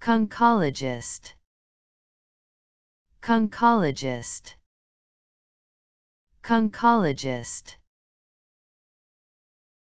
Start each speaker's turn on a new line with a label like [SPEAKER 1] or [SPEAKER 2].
[SPEAKER 1] Conchologist Conchologist Conchologist